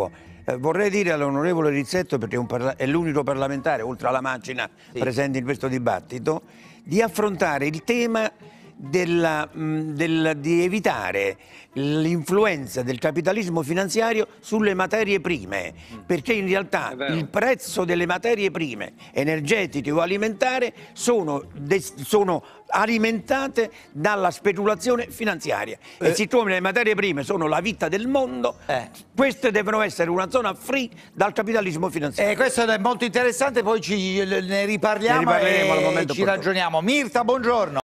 tempo. Eh, vorrei dire all'onorevole Rizzetto, perché è l'unico parlamentare, oltre alla macina sì. presente in questo dibattito, di affrontare il tema della, mm, del, di evitare l'influenza del capitalismo finanziario sulle materie prime, mm. perché in realtà il prezzo delle materie prime energetiche o alimentari sono, sono, alimentate dalla speculazione finanziaria eh. e siccome le materie prime sono la vita del mondo, eh. queste devono essere una zona free dal capitalismo finanziario. Eh, questo è molto interessante, poi ci, ne riparliamo, ne riparliamo e ci portato. ragioniamo. Mirta, buongiorno.